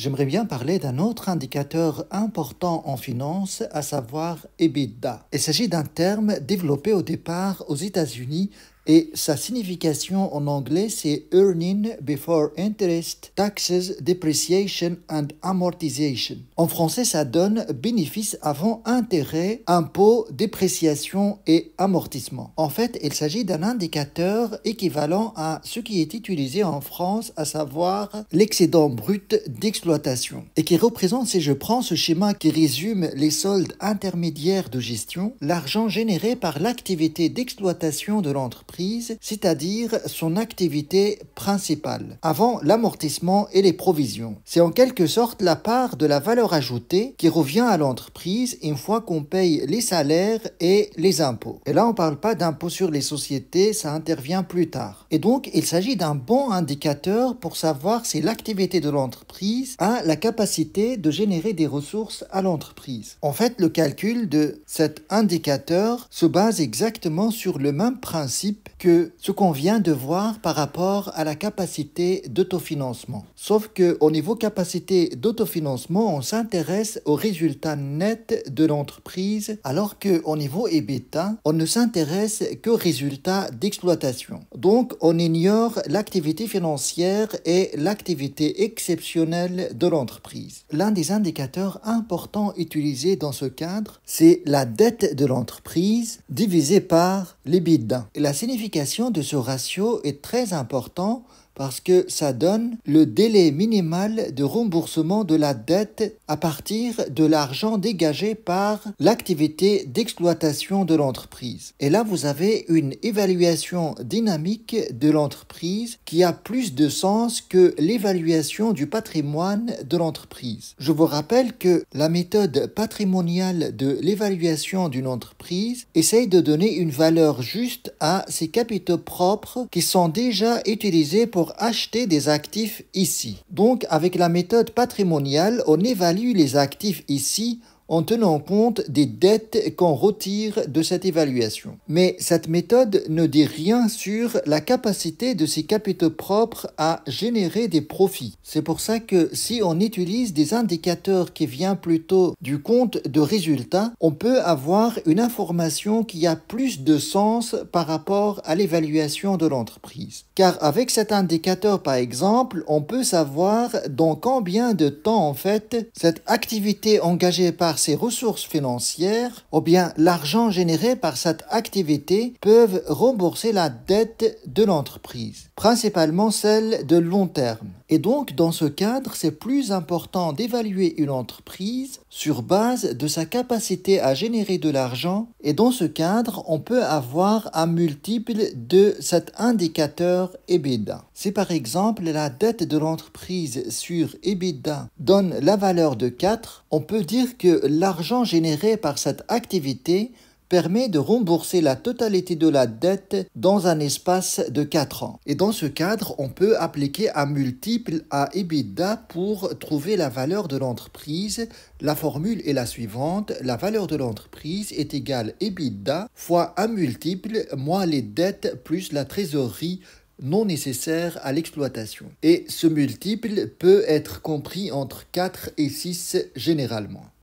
j'aimerais bien parler d'un autre indicateur important en finance, à savoir EBITDA. Il s'agit d'un terme développé au départ aux États-Unis et sa signification en anglais c'est Earning Before Interest, Taxes, Depreciation and Amortization. En français ça donne bénéfice avant intérêt, impôts, dépréciation et amortissement. En fait il s'agit d'un indicateur équivalent à ce qui est utilisé en France, à savoir l'excédent brut d'exploitation et qui représente si je prends ce schéma qui résume les soldes intermédiaires de gestion, l'argent généré par l'activité d'exploitation de l'entreprise c'est-à-dire son activité principale, avant l'amortissement et les provisions. C'est en quelque sorte la part de la valeur ajoutée qui revient à l'entreprise une fois qu'on paye les salaires et les impôts. Et là, on ne parle pas d'impôts sur les sociétés, ça intervient plus tard. Et donc, il s'agit d'un bon indicateur pour savoir si l'activité de l'entreprise a la capacité de générer des ressources à l'entreprise. En fait, le calcul de cet indicateur se base exactement sur le même principe que ce qu'on vient de voir par rapport à la capacité d'autofinancement. Sauf que au niveau capacité d'autofinancement, on s'intéresse aux résultats nets de l'entreprise, alors que au niveau EBITDA, on ne s'intéresse qu'aux résultats d'exploitation. Donc, on ignore l'activité financière et l'activité exceptionnelle de l'entreprise. L'un des indicateurs importants utilisés dans ce cadre, c'est la dette de l'entreprise divisée par l'EBITDA. La la signification de ce ratio est très importante parce que ça donne le délai minimal de remboursement de la dette à partir de l'argent dégagé par l'activité d'exploitation de l'entreprise. Et là, vous avez une évaluation dynamique de l'entreprise qui a plus de sens que l'évaluation du patrimoine de l'entreprise. Je vous rappelle que la méthode patrimoniale de l'évaluation d'une entreprise essaye de donner une valeur juste à ses capitaux propres qui sont déjà utilisés pour acheter des actifs ici. Donc avec la méthode patrimoniale, on évalue les actifs ici en tenant compte des dettes qu'on retire de cette évaluation. Mais cette méthode ne dit rien sur la capacité de ces capitaux propres à générer des profits. C'est pour ça que si on utilise des indicateurs qui viennent plutôt du compte de résultats, on peut avoir une information qui a plus de sens par rapport à l'évaluation de l'entreprise. Car avec cet indicateur, par exemple, on peut savoir dans combien de temps, en fait, cette activité engagée par ses ressources financières ou bien l'argent généré par cette activité peuvent rembourser la dette de l'entreprise, principalement celle de long terme. Et donc, dans ce cadre, c'est plus important d'évaluer une entreprise sur base de sa capacité à générer de l'argent. Et dans ce cadre, on peut avoir un multiple de cet indicateur EBITDA. Si par exemple la dette de l'entreprise sur EBITDA donne la valeur de 4, on peut dire que l'argent généré par cette activité permet de rembourser la totalité de la dette dans un espace de 4 ans. Et dans ce cadre, on peut appliquer un multiple à EBITDA pour trouver la valeur de l'entreprise. La formule est la suivante. La valeur de l'entreprise est égale EBITDA fois un multiple moins les dettes plus la trésorerie non nécessaire à l'exploitation. Et ce multiple peut être compris entre 4 et 6 généralement.